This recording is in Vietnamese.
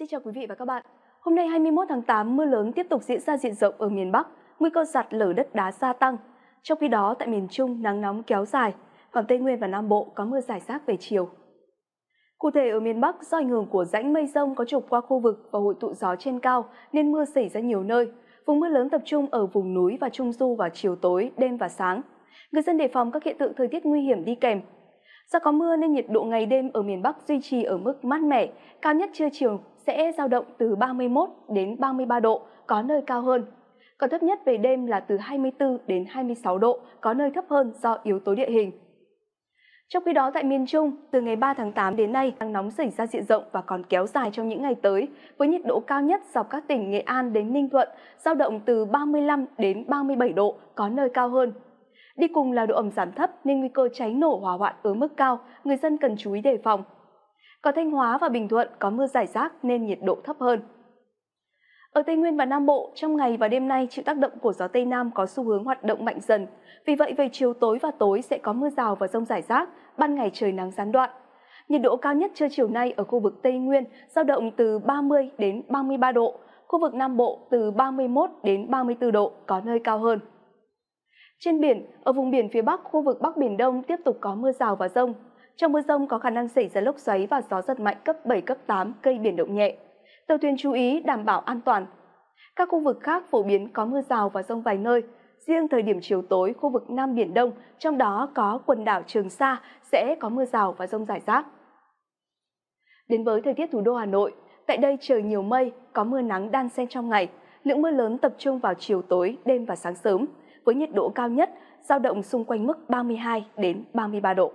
Xin chào quý vị và các bạn. Hôm nay 21 tháng 8, mưa lớn tiếp tục diễn ra diện rộng ở miền Bắc, nguy cơ sạt lở đất đá gia tăng. Trong khi đó, tại miền Trung, nắng nóng kéo dài, còn Tây Nguyên và Nam Bộ có mưa rải rác về chiều. Cụ thể ở miền Bắc, do ảnh hưởng của rãnh mây rông có trục qua khu vực và hội tụ gió trên cao nên mưa xảy ra nhiều nơi. Vùng mưa lớn tập trung ở vùng núi và trung du vào chiều tối, đêm và sáng. Người dân đề phòng các hiện tượng thời tiết nguy hiểm đi kèm Do có mưa nên nhiệt độ ngày đêm ở miền Bắc duy trì ở mức mát mẻ, cao nhất trưa chiều sẽ dao động từ 31 đến 33 độ, có nơi cao hơn. Còn thấp nhất về đêm là từ 24 đến 26 độ, có nơi thấp hơn do yếu tố địa hình. Trong khi đó tại miền Trung, từ ngày 3 tháng 8 đến nay, nắng nóng xảy ra diện rộng và còn kéo dài trong những ngày tới, với nhiệt độ cao nhất dọc các tỉnh Nghệ An đến Ninh Thuận, dao động từ 35 đến 37 độ, có nơi cao hơn. Đi cùng là độ ẩm giảm thấp nên nguy cơ cháy nổ hỏa hoạn ở mức cao, người dân cần chú ý đề phòng. Có Thanh Hóa và Bình Thuận có mưa rải rác nên nhiệt độ thấp hơn. Ở Tây Nguyên và Nam Bộ, trong ngày và đêm nay chịu tác động của gió Tây Nam có xu hướng hoạt động mạnh dần. Vì vậy, về chiều tối và tối sẽ có mưa rào và rông rải rác, ban ngày trời nắng gián đoạn. Nhiệt độ cao nhất trưa chiều nay ở khu vực Tây Nguyên giao động từ 30 đến 33 độ, khu vực Nam Bộ từ 31 đến 34 độ, có nơi cao hơn. Trên biển, ở vùng biển phía Bắc, khu vực Bắc Biển Đông tiếp tục có mưa rào và rông. Trong mưa rông có khả năng xảy ra lốc xoáy và gió giật mạnh cấp 7, cấp 8, cây biển động nhẹ. Tàu thuyền chú ý đảm bảo an toàn. Các khu vực khác phổ biến có mưa rào và rông vài nơi. Riêng thời điểm chiều tối, khu vực Nam Biển Đông, trong đó có quần đảo Trường Sa, sẽ có mưa rào và rông rải rác. Đến với thời tiết thủ đô Hà Nội, tại đây trời nhiều mây, có mưa nắng đan xen trong ngày. Lượng mưa lớn tập trung vào chiều tối, đêm và sáng sớm với nhiệt độ cao nhất giao động xung quanh mức 32 đến 33 độ.